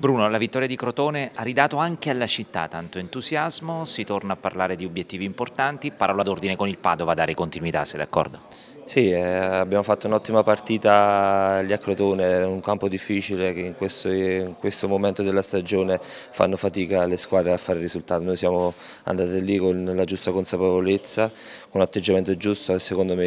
Bruno, la vittoria di Crotone ha ridato anche alla città tanto entusiasmo, si torna a parlare di obiettivi importanti, parola d'ordine con il Padova dare continuità, sei d'accordo? Sì, eh, abbiamo fatto un'ottima partita lì a Crotone, un campo difficile che in questo, in questo, momento della stagione fanno fatica le squadre a fare risultato. Noi siamo andati lì con la giusta consapevolezza, con l'atteggiamento giusto e secondo me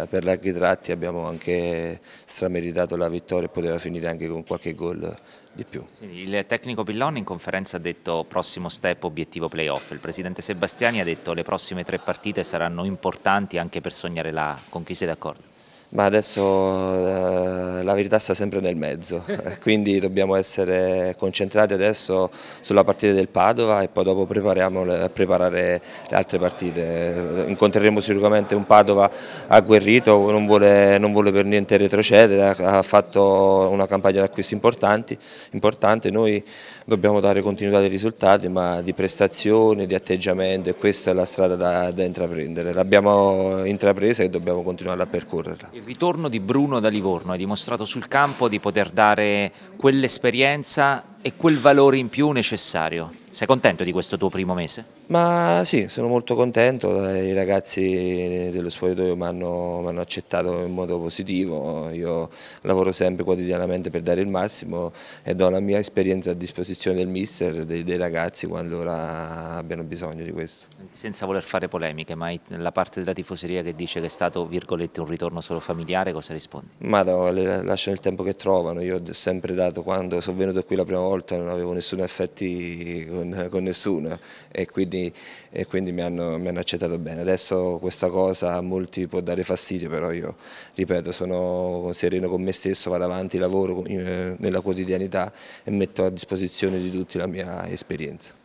eh, per larghi tratti abbiamo anche strameritato la vittoria e poteva finire anche con qualche gol di più. Sì, il tecnico Pillon in conferenza ha detto prossimo step obiettivo playoff, il presidente Sebastiani ha detto le prossime tre partite saranno importanti anche per sognare la conquista d'accordo ma adesso eh, la verità sta sempre nel mezzo, eh, quindi dobbiamo essere concentrati adesso sulla partita del Padova e poi dopo prepariamo a preparare le altre partite. Eh, incontreremo sicuramente un Padova agguerrito, non vuole, non vuole per niente retrocedere, ha fatto una campagna di acquisti importante, noi dobbiamo dare continuità dei risultati, ma di prestazioni, di atteggiamento e questa è la strada da, da intraprendere. L'abbiamo intrapresa e dobbiamo continuare a percorrerla. Il ritorno di Bruno da Livorno ha dimostrato sul campo di poter dare quell'esperienza e quel valore in più necessario. Sei contento di questo tuo primo mese? Ma sì, sono molto contento, i ragazzi dello spogliatoio mi hanno, hanno, accettato in modo positivo, io lavoro sempre quotidianamente per dare il massimo e do la mia esperienza a disposizione del mister, dei, dei ragazzi quando abbiano bisogno di questo. Senza voler fare polemiche, ma la parte della tifoseria che dice che è stato virgolette un ritorno solo familiare, cosa rispondi? Ma no, lasciano il tempo che trovano, io ho sempre dato quando sono venuto qui la prima volta volta, non avevo nessun affetti con, con nessuno e quindi, e quindi mi, hanno, mi, hanno, accettato bene. Adesso questa cosa a molti può dare fastidio, però io ripeto, sono sereno con me stesso, vado avanti, lavoro eh, nella quotidianità e metto a disposizione di tutti la mia esperienza.